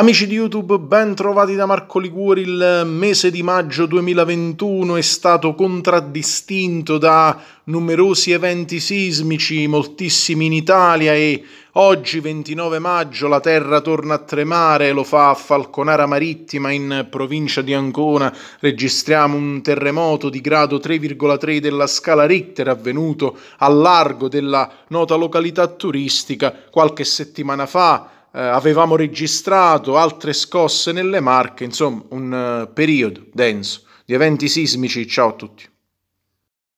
Amici di YouTube, ben trovati da Marco Liguori. Il mese di maggio 2021 è stato contraddistinto da numerosi eventi sismici, moltissimi in Italia e oggi 29 maggio la terra torna a tremare, lo fa a Falconara Marittima in provincia di Ancona, registriamo un terremoto di grado 3,3 della scala Richter avvenuto a largo della nota località turistica qualche settimana fa eh, avevamo registrato altre scosse nelle Marche, insomma un eh, periodo denso di eventi sismici. Ciao a tutti.